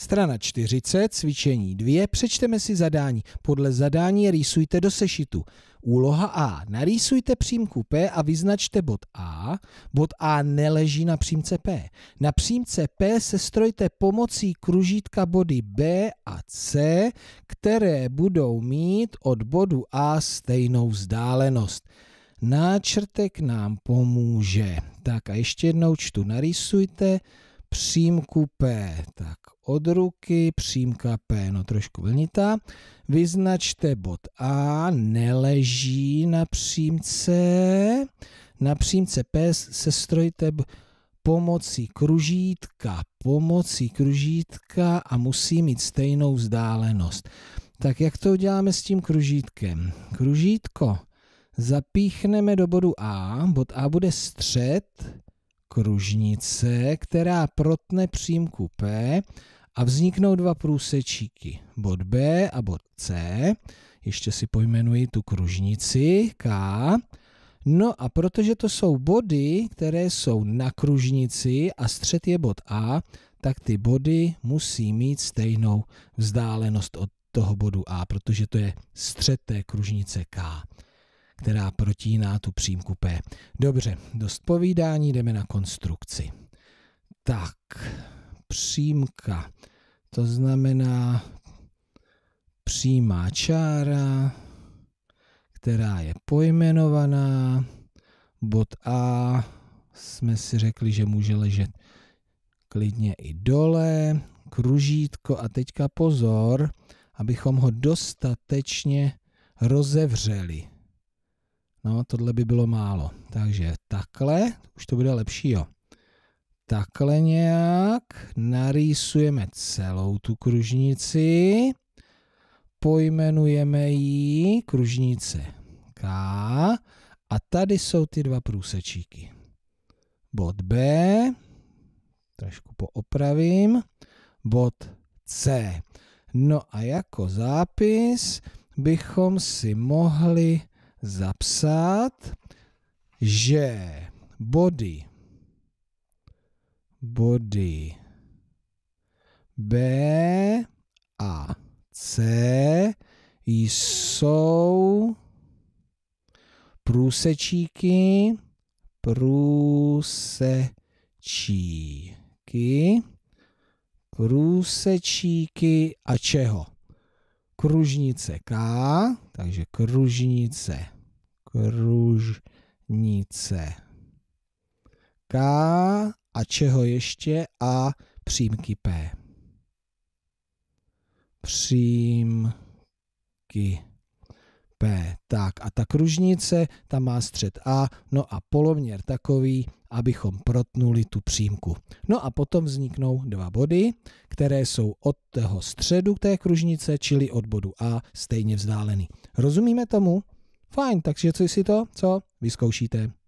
Strana 40, cvičení 2, přečteme si zadání. Podle zadání rýsujte do sešitu. Úloha A. Narýsujte přímku P a vyznačte bod A. Bod A neleží na přímce P. Na přímce P se strojte pomocí kružítka body B a C, které budou mít od bodu A stejnou vzdálenost. Náčrtek nám pomůže. Tak a ještě jednou čtu. Narýsujte přímku P. Tak od ruky, přímka P, no trošku vlnitá. Vyznačte bod A, neleží na přímce. Na přímce P se strojte pomocí kružítka, pomocí kružítka a musí mít stejnou vzdálenost. Tak jak to uděláme s tím kružítkem? Kružítko zapíchneme do bodu A, bod A bude střed kružnice, která protne přímku P a vzniknou dva průsečíky, bod B a bod C. Ještě si pojmenuji tu kružnici K. No a protože to jsou body, které jsou na kružnici a střed je bod A, tak ty body musí mít stejnou vzdálenost od toho bodu A, protože to je střed té kružnice K, která protíná tu přímku P. Dobře, dost povídání, jdeme na konstrukci. Tak, přímka to znamená přímá čára, která je pojmenovaná. Bod A jsme si řekli, že může ležet klidně i dole, kružítko a teďka pozor, abychom ho dostatečně rozevřeli. No, tohle by bylo málo. Takže takhle, už to bude lepší, jo takhle nějak, narýsujeme celou tu kružnici, pojmenujeme ji kružnice K a tady jsou ty dva průsečíky. Bod B, trošku poopravím, bod C. No a jako zápis bychom si mohli zapsat, že body body B a C jsou průsečíky, průsečíky, průsečíky a čeho? Kružnice K, takže kružnice, kružnice K a čeho ještě a přímky P. Přímky P. Tak a ta kružnice, ta má střed A, no a poloměr takový, abychom protnuli tu přímku. No a potom vzniknou dva body, které jsou od toho středu té kružnice, čili od bodu A, stejně vzdálený. Rozumíme tomu? Fajn, takže co si to, co? Vyzkoušíte.